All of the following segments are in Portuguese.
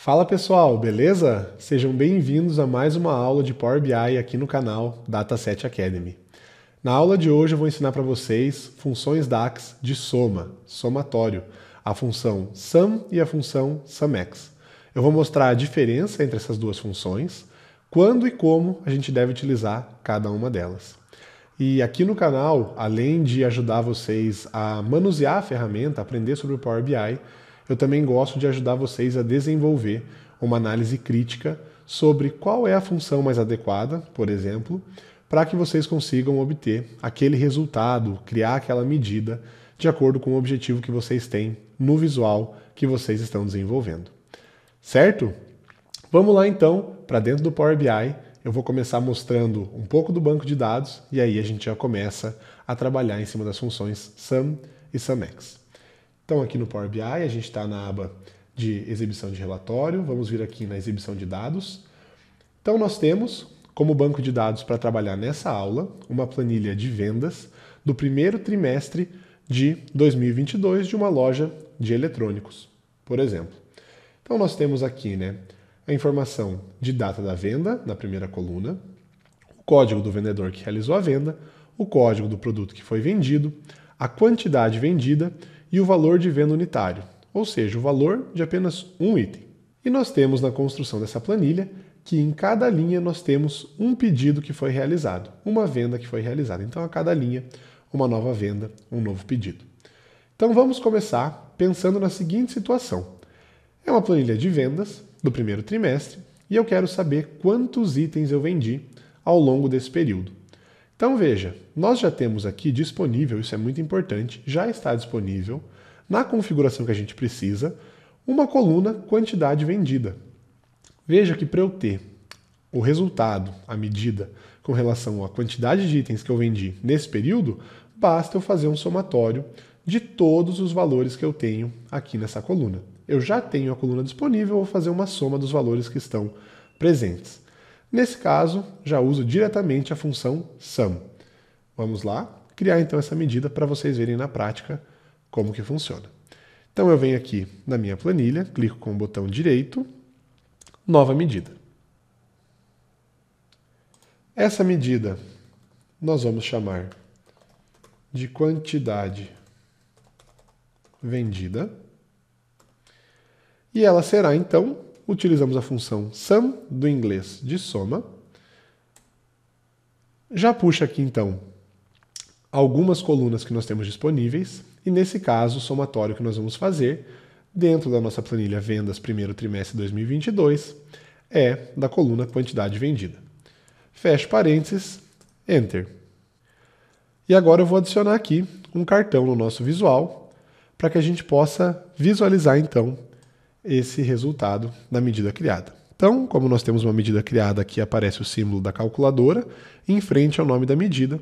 Fala pessoal, beleza? Sejam bem-vindos a mais uma aula de Power BI aqui no canal Dataset Academy. Na aula de hoje eu vou ensinar para vocês funções DAX de soma, somatório, a função sum e a função SUMEX. Eu vou mostrar a diferença entre essas duas funções, quando e como a gente deve utilizar cada uma delas. E aqui no canal, além de ajudar vocês a manusear a ferramenta, aprender sobre o Power BI, eu também gosto de ajudar vocês a desenvolver uma análise crítica sobre qual é a função mais adequada, por exemplo, para que vocês consigam obter aquele resultado, criar aquela medida de acordo com o objetivo que vocês têm no visual que vocês estão desenvolvendo. Certo? Vamos lá então para dentro do Power BI. Eu vou começar mostrando um pouco do banco de dados e aí a gente já começa a trabalhar em cima das funções sum e sumex. Então, aqui no Power BI, a gente está na aba de exibição de relatório, vamos vir aqui na exibição de dados. Então, nós temos como banco de dados para trabalhar nessa aula uma planilha de vendas do primeiro trimestre de 2022 de uma loja de eletrônicos, por exemplo. Então, nós temos aqui né, a informação de data da venda na primeira coluna, o código do vendedor que realizou a venda, o código do produto que foi vendido, a quantidade vendida e o valor de venda unitário, ou seja, o valor de apenas um item. E nós temos na construção dessa planilha que em cada linha nós temos um pedido que foi realizado, uma venda que foi realizada. Então, a cada linha, uma nova venda, um novo pedido. Então, vamos começar pensando na seguinte situação: é uma planilha de vendas do primeiro trimestre e eu quero saber quantos itens eu vendi ao longo desse período. Então veja, nós já temos aqui disponível, isso é muito importante, já está disponível, na configuração que a gente precisa, uma coluna quantidade vendida. Veja que para eu ter o resultado, a medida, com relação à quantidade de itens que eu vendi nesse período, basta eu fazer um somatório de todos os valores que eu tenho aqui nessa coluna. Eu já tenho a coluna disponível, vou fazer uma soma dos valores que estão presentes. Nesse caso, já uso diretamente a função sum. Vamos lá criar então essa medida para vocês verem na prática como que funciona. Então eu venho aqui na minha planilha, clico com o botão direito, nova medida. Essa medida nós vamos chamar de quantidade vendida e ela será então utilizamos a função sum do inglês de soma. Já puxa aqui então algumas colunas que nós temos disponíveis e nesse caso o somatório que nós vamos fazer dentro da nossa planilha vendas primeiro trimestre 2022 é da coluna quantidade vendida. Fecho parênteses, enter. E agora eu vou adicionar aqui um cartão no nosso visual para que a gente possa visualizar então esse resultado da medida criada. Então, como nós temos uma medida criada aqui, aparece o símbolo da calculadora, em frente ao nome da medida,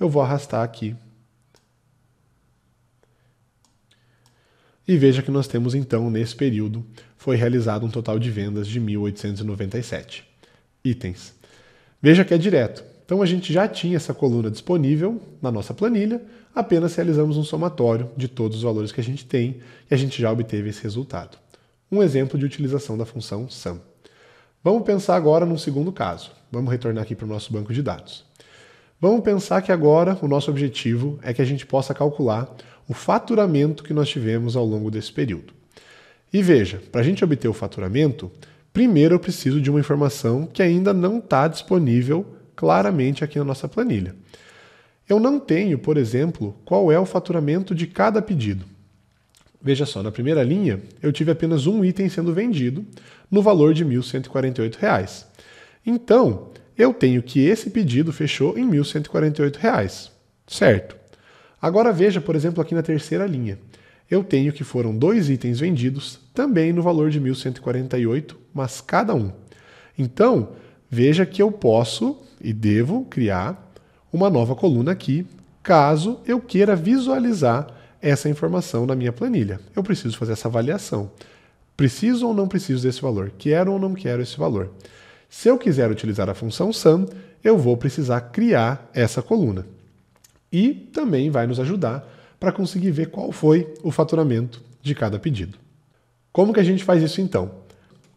eu vou arrastar aqui. E veja que nós temos então, nesse período, foi realizado um total de vendas de 1.897 itens. Veja que é direto. Então a gente já tinha essa coluna disponível na nossa planilha, apenas realizamos um somatório de todos os valores que a gente tem e a gente já obteve esse resultado um exemplo de utilização da função sum. Vamos pensar agora num segundo caso. Vamos retornar aqui para o nosso banco de dados. Vamos pensar que agora o nosso objetivo é que a gente possa calcular o faturamento que nós tivemos ao longo desse período. E veja, para a gente obter o faturamento, primeiro eu preciso de uma informação que ainda não está disponível claramente aqui na nossa planilha. Eu não tenho, por exemplo, qual é o faturamento de cada pedido. Veja só, na primeira linha, eu tive apenas um item sendo vendido no valor de R$ 1.148. Então, eu tenho que esse pedido fechou em R$ 1.148, certo? Agora veja, por exemplo, aqui na terceira linha. Eu tenho que foram dois itens vendidos, também no valor de 1.148, mas cada um. Então, veja que eu posso e devo criar uma nova coluna aqui, caso eu queira visualizar essa informação na minha planilha. Eu preciso fazer essa avaliação. Preciso ou não preciso desse valor? Quero ou não quero esse valor? Se eu quiser utilizar a função sum, eu vou precisar criar essa coluna. E também vai nos ajudar para conseguir ver qual foi o faturamento de cada pedido. Como que a gente faz isso então?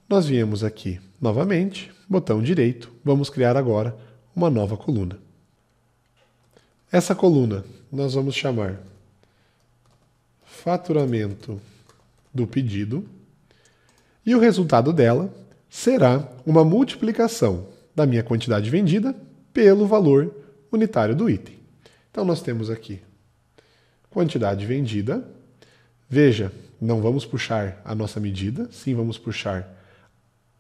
Nós viemos aqui novamente, botão direito, vamos criar agora uma nova coluna. Essa coluna nós vamos chamar faturamento do pedido e o resultado dela será uma multiplicação da minha quantidade vendida pelo valor unitário do item. Então nós temos aqui quantidade vendida. Veja, não vamos puxar a nossa medida, sim vamos puxar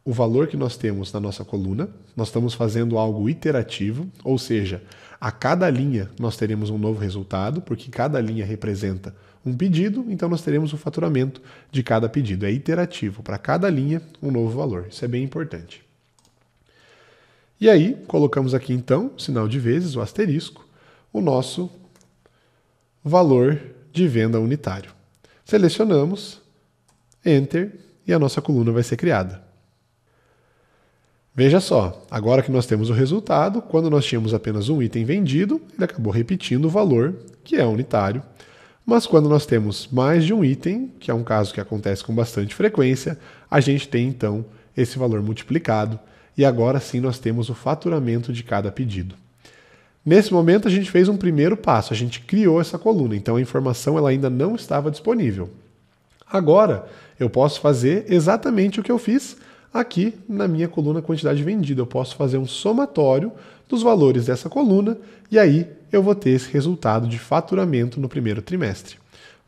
o valor que nós temos na nossa coluna, nós estamos fazendo algo iterativo, ou seja, a cada linha nós teremos um novo resultado, porque cada linha representa um pedido, então nós teremos o faturamento de cada pedido. É iterativo, para cada linha, um novo valor. Isso é bem importante. E aí, colocamos aqui então, sinal de vezes, o asterisco, o nosso valor de venda unitário. Selecionamos, Enter, e a nossa coluna vai ser criada. Veja só, agora que nós temos o resultado, quando nós tínhamos apenas um item vendido, ele acabou repetindo o valor, que é unitário. Mas quando nós temos mais de um item, que é um caso que acontece com bastante frequência, a gente tem então esse valor multiplicado e agora sim nós temos o faturamento de cada pedido. Nesse momento a gente fez um primeiro passo, a gente criou essa coluna, então a informação ela ainda não estava disponível. Agora eu posso fazer exatamente o que eu fiz Aqui, na minha coluna quantidade vendida, eu posso fazer um somatório dos valores dessa coluna e aí eu vou ter esse resultado de faturamento no primeiro trimestre.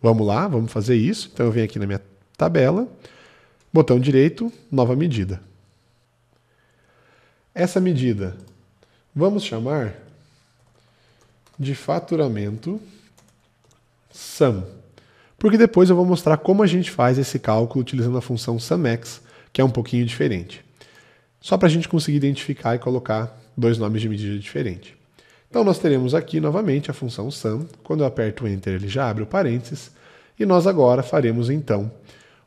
Vamos lá, vamos fazer isso. Então eu venho aqui na minha tabela, botão direito, nova medida. Essa medida vamos chamar de faturamento sum. Porque depois eu vou mostrar como a gente faz esse cálculo utilizando a função SUMEX que é um pouquinho diferente. Só para a gente conseguir identificar e colocar dois nomes de medida diferente. Então nós teremos aqui novamente a função sum. Quando eu aperto o enter, ele já abre o parênteses. E nós agora faremos então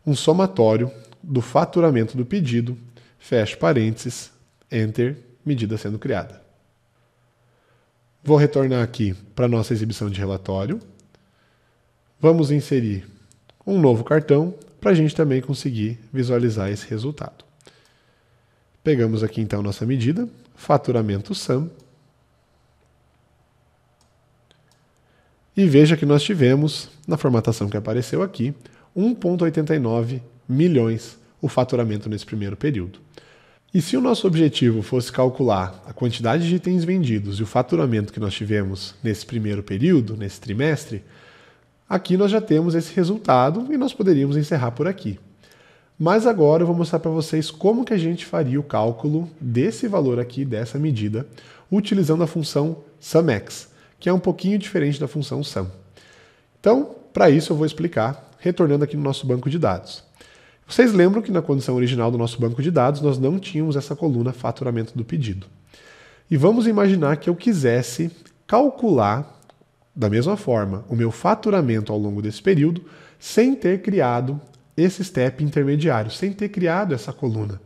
um somatório do faturamento do pedido, fecho parênteses, enter, medida sendo criada. Vou retornar aqui para nossa exibição de relatório. Vamos inserir um novo cartão, para a gente também conseguir visualizar esse resultado. Pegamos aqui então nossa medida, faturamento SAM. E veja que nós tivemos, na formatação que apareceu aqui, 1,89 milhões o faturamento nesse primeiro período. E se o nosso objetivo fosse calcular a quantidade de itens vendidos e o faturamento que nós tivemos nesse primeiro período, nesse trimestre, Aqui nós já temos esse resultado e nós poderíamos encerrar por aqui. Mas agora eu vou mostrar para vocês como que a gente faria o cálculo desse valor aqui, dessa medida, utilizando a função SUMX, que é um pouquinho diferente da função SUM. Então, para isso eu vou explicar, retornando aqui no nosso banco de dados. Vocês lembram que na condição original do nosso banco de dados nós não tínhamos essa coluna faturamento do pedido. E vamos imaginar que eu quisesse calcular da mesma forma o meu faturamento ao longo desse período sem ter criado esse step intermediário, sem ter criado essa coluna.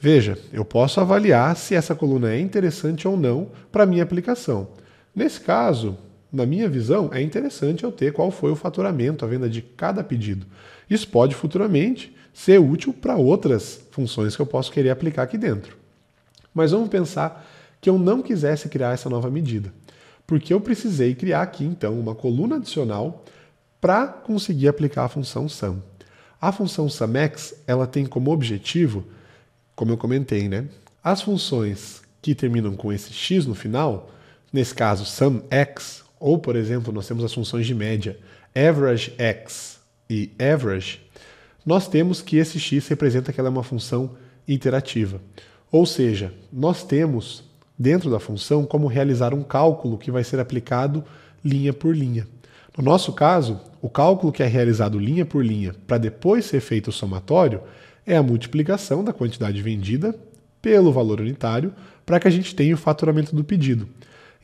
Veja, eu posso avaliar se essa coluna é interessante ou não para minha aplicação. Nesse caso, na minha visão, é interessante eu ter qual foi o faturamento, a venda de cada pedido. Isso pode futuramente ser útil para outras funções que eu posso querer aplicar aqui dentro. Mas vamos pensar que eu não quisesse criar essa nova medida porque eu precisei criar aqui então uma coluna adicional para conseguir aplicar a função sum. A função SumX ela tem como objetivo, como eu comentei, né? As funções que terminam com esse x no final, nesse caso SumX, ou por exemplo, nós temos as funções de média AverageX e Average, nós temos que esse x representa que ela é uma função iterativa. Ou seja, nós temos dentro da função como realizar um cálculo que vai ser aplicado linha por linha. No nosso caso, o cálculo que é realizado linha por linha para depois ser feito o somatório é a multiplicação da quantidade vendida pelo valor unitário para que a gente tenha o faturamento do pedido.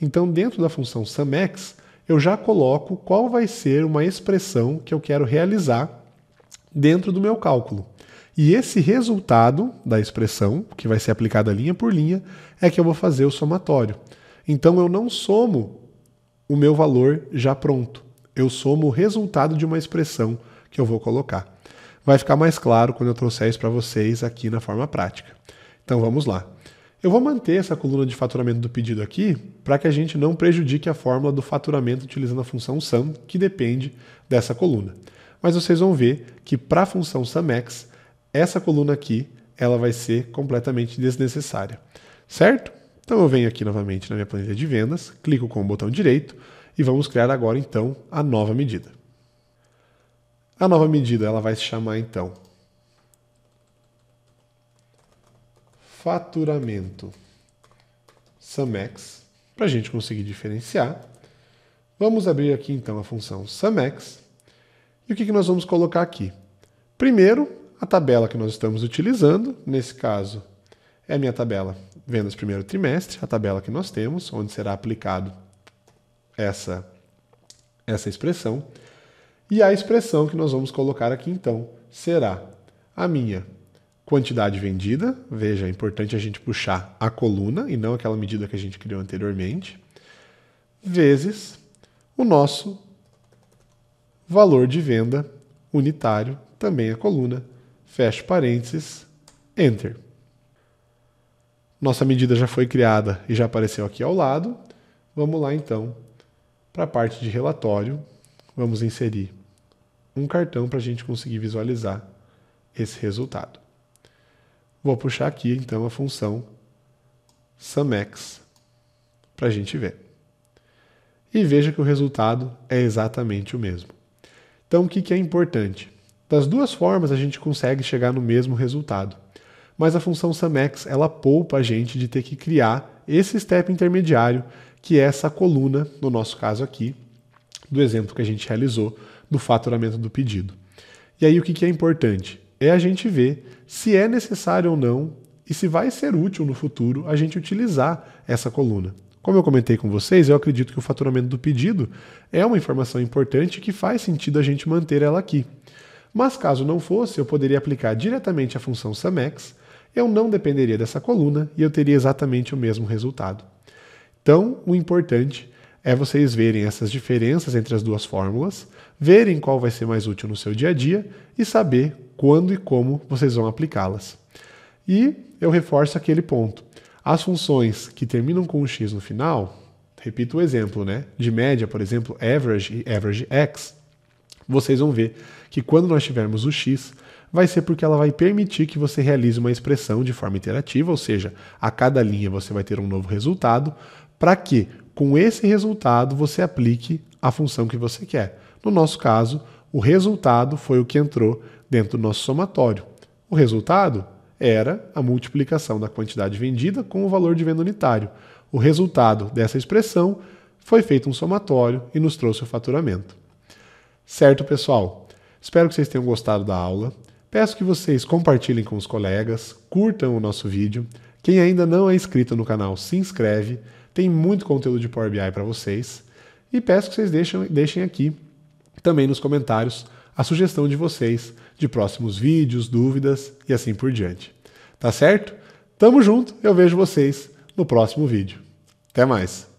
Então, dentro da função SumEx, eu já coloco qual vai ser uma expressão que eu quero realizar dentro do meu cálculo. E esse resultado da expressão, que vai ser aplicada linha por linha, é que eu vou fazer o somatório. Então eu não somo o meu valor já pronto. Eu somo o resultado de uma expressão que eu vou colocar. Vai ficar mais claro quando eu trouxer isso para vocês aqui na forma prática. Então vamos lá. Eu vou manter essa coluna de faturamento do pedido aqui para que a gente não prejudique a fórmula do faturamento utilizando a função sum, que depende dessa coluna. Mas vocês vão ver que para a função SUMX essa coluna aqui ela vai ser completamente desnecessária, certo? Então eu venho aqui novamente na minha planilha de vendas, clico com o botão direito e vamos criar agora então a nova medida. A nova medida ela vai se chamar então faturamento sumex para a gente conseguir diferenciar. Vamos abrir aqui então a função sumex E o que, que nós vamos colocar aqui? Primeiro, a tabela que nós estamos utilizando, nesse caso, é a minha tabela vendas primeiro trimestre, a tabela que nós temos, onde será aplicado essa, essa expressão. E a expressão que nós vamos colocar aqui, então, será a minha quantidade vendida. Veja, é importante a gente puxar a coluna e não aquela medida que a gente criou anteriormente, vezes o nosso valor de venda unitário, também a coluna, fecha parênteses, enter. Nossa medida já foi criada e já apareceu aqui ao lado. Vamos lá então para a parte de relatório. Vamos inserir um cartão para a gente conseguir visualizar esse resultado. Vou puxar aqui então a função SumX para a gente ver. E veja que o resultado é exatamente o mesmo. Então, o que é importante? Das duas formas a gente consegue chegar no mesmo resultado. Mas a função SumX ela poupa a gente de ter que criar esse step intermediário, que é essa coluna, no nosso caso aqui, do exemplo que a gente realizou do faturamento do pedido. E aí o que é importante? É a gente ver se é necessário ou não e se vai ser útil no futuro a gente utilizar essa coluna. Como eu comentei com vocês, eu acredito que o faturamento do pedido é uma informação importante que faz sentido a gente manter ela aqui. Mas caso não fosse, eu poderia aplicar diretamente a função SumX, eu não dependeria dessa coluna e eu teria exatamente o mesmo resultado. Então, o importante é vocês verem essas diferenças entre as duas fórmulas, verem qual vai ser mais útil no seu dia a dia e saber quando e como vocês vão aplicá-las. E eu reforço aquele ponto. As funções que terminam com um x no final, repito o exemplo, né? De média, por exemplo, average e average x, vocês vão ver que quando nós tivermos o x, vai ser porque ela vai permitir que você realize uma expressão de forma iterativa, ou seja, a cada linha você vai ter um novo resultado, para que com esse resultado você aplique a função que você quer. No nosso caso, o resultado foi o que entrou dentro do nosso somatório. O resultado era a multiplicação da quantidade vendida com o valor de venda unitário. O resultado dessa expressão foi feito um somatório e nos trouxe o faturamento. Certo, pessoal? Espero que vocês tenham gostado da aula. Peço que vocês compartilhem com os colegas, curtam o nosso vídeo. Quem ainda não é inscrito no canal, se inscreve. Tem muito conteúdo de Power BI para vocês. E peço que vocês deixem, deixem aqui também nos comentários a sugestão de vocês de próximos vídeos, dúvidas e assim por diante. Tá certo? Tamo junto, eu vejo vocês no próximo vídeo. Até mais!